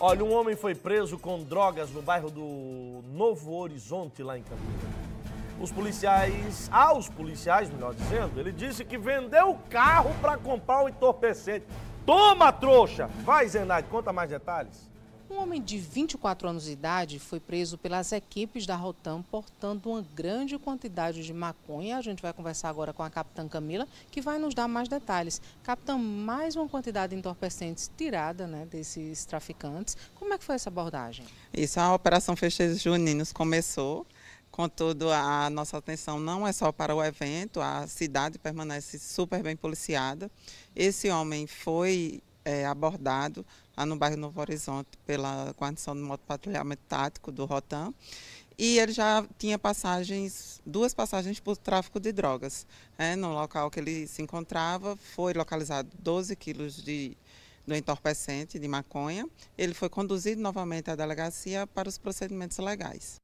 Olha, um homem foi preso com drogas no bairro do Novo Horizonte, lá em Campinas. Os policiais, aos policiais, melhor dizendo, ele disse que vendeu o carro para comprar o entorpecente. Toma, trouxa! Vai, Zenaide, conta mais detalhes. Um homem de 24 anos de idade foi preso pelas equipes da Rotam portando uma grande quantidade de maconha. A gente vai conversar agora com a capitã Camila, que vai nos dar mais detalhes. Capitã, mais uma quantidade de entorpecentes tirada né, desses traficantes. Como é que foi essa abordagem? Isso, a Operação Fecheiros Juninos começou. Contudo, a nossa atenção não é só para o evento, a cidade permanece super bem policiada. Esse homem foi é, abordado lá no bairro Novo Horizonte pela guarnição do moto patrulhamento tático do Rotam. E ele já tinha passagens, duas passagens por tráfico de drogas. Né? No local que ele se encontrava, foi localizado 12 quilos de do entorpecente de maconha. Ele foi conduzido novamente à delegacia para os procedimentos legais.